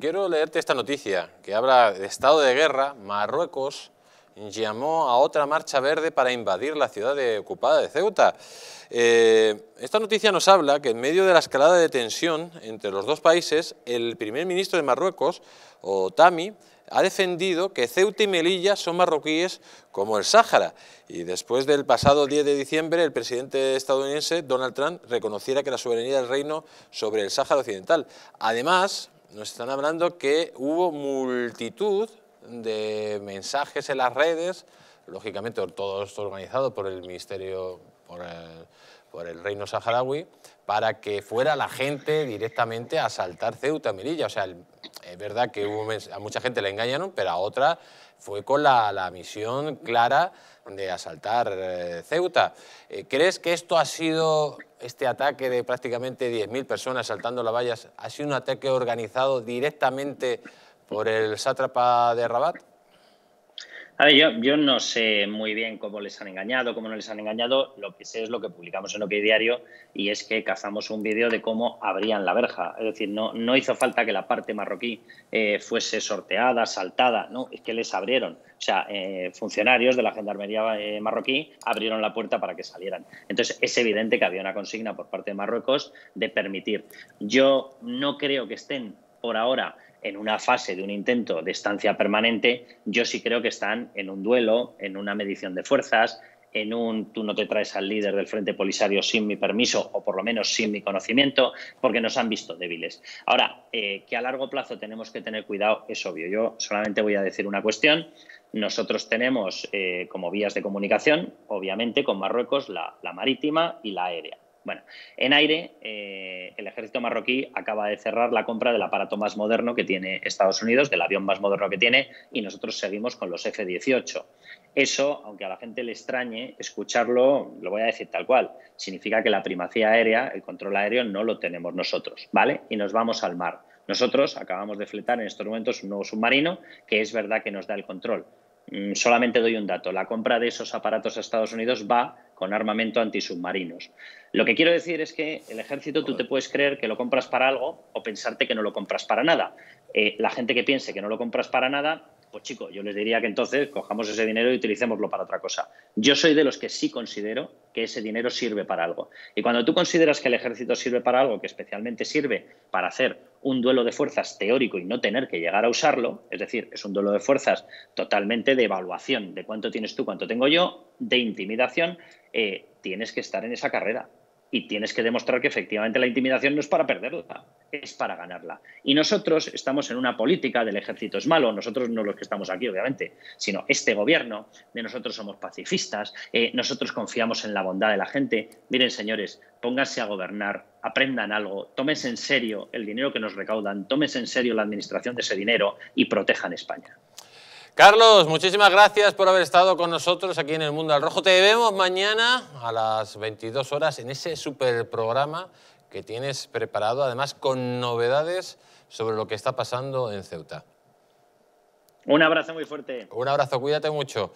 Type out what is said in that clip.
Quiero leerte esta noticia que habla de estado de guerra. Marruecos llamó a otra marcha verde para invadir la ciudad ocupada de Ceuta. Eh, esta noticia nos habla que en medio de la escalada de tensión entre los dos países, el primer ministro de Marruecos, Otami, ha defendido que Ceuta y Melilla son marroquíes como el Sáhara y después del pasado 10 de diciembre el presidente estadounidense Donald Trump reconociera que la soberanía del reino sobre el Sáhara Occidental. Además, nos están hablando que hubo multitud de mensajes en las redes, lógicamente todo esto organizado por el Ministerio, por el, Reino Saharaui, para que fuera la gente directamente a asaltar Ceuta, Melilla. O sea, es verdad que a mucha gente le engañaron, pero a otra fue con la, misión clara de asaltar eh, Ceuta. Eh, ¿Crees que esto ha sido este ataque de prácticamente 10.000 personas saltando las vallas ha sido un ataque organizado directamente por el sátrapa de Rabat? A ver, yo, no sé muy bien cómo les han engañado, cómo no les han engañado. Lo que sé es lo que publicamos en OK Diario y es que cazamos un vídeo de cómo abrían la verja. Es decir, no, no hizo falta que la parte marroquí eh, fuese sorteada, saltada, no, es que les abrieron. O sea, eh, funcionarios de la Gendarmería eh, marroquí abrieron la puerta para que salieran. Entonces, es evidente que había una consigna por parte de Marruecos de permitir. Yo no creo que estén por ahora en una fase de un intento de estancia permanente, yo sí creo que están en un duelo, en una medición de fuerzas, en un tú no te traes al líder del Frente Polisario sin mi permiso o por lo menos sin mi conocimiento, porque nos han visto débiles. Ahora, eh, que a largo plazo tenemos que tener cuidado es obvio. Yo solamente voy a decir una cuestión. Nosotros tenemos eh, como vías de comunicación, obviamente, con Marruecos la marítima y la aérea. Bueno, en aire, eh, el ejército marroquí acaba de cerrar la compra del aparato más moderno que tiene Estados Unidos, del avión más moderno que tiene, y nosotros seguimos con los F-18. Eso, aunque a la gente le extrañe escucharlo, lo voy a decir tal cual, significa que la primacía aérea, el control aéreo, no lo tenemos nosotros, ¿vale? Y nos vamos al mar. Nosotros acabamos de fletar en estos momentos un nuevo submarino que es verdad que nos da el control, Mm, solamente doy un dato, la compra de esos aparatos a Estados Unidos va con armamento antisubmarinos. Lo que quiero decir es que el ejército tú te puedes creer que lo compras para algo o pensarte que no lo compras para nada. Eh, la gente que piense que no lo compras para nada pues chicos, yo les diría que entonces cojamos ese dinero y utilicémoslo para otra cosa. Yo soy de los que sí considero que ese dinero sirve para algo. Y cuando tú consideras que el ejército sirve para algo, que especialmente sirve para hacer un duelo de fuerzas teórico y no tener que llegar a usarlo, es decir, es un duelo de fuerzas totalmente de evaluación, de cuánto tienes tú, cuánto tengo yo, de intimidación, eh, tienes que estar en esa carrera y tienes que demostrar que efectivamente la intimidación no es para perderla, es para ganarla. Y nosotros estamos en una política del ejército es malo, nosotros no los que estamos aquí, obviamente, sino este gobierno, de nosotros somos pacifistas, eh, nosotros confiamos en la bondad de la gente. Miren, señores, pónganse a gobernar, aprendan algo, tomen en serio el dinero que nos recaudan, tomen en serio la administración de ese dinero y protejan España. Carlos, muchísimas gracias por haber estado con nosotros aquí en El Mundo al Rojo. Te vemos mañana a las 22 horas en ese super programa que tienes preparado, además con novedades sobre lo que está pasando en Ceuta. Un abrazo muy fuerte. Un abrazo, cuídate mucho.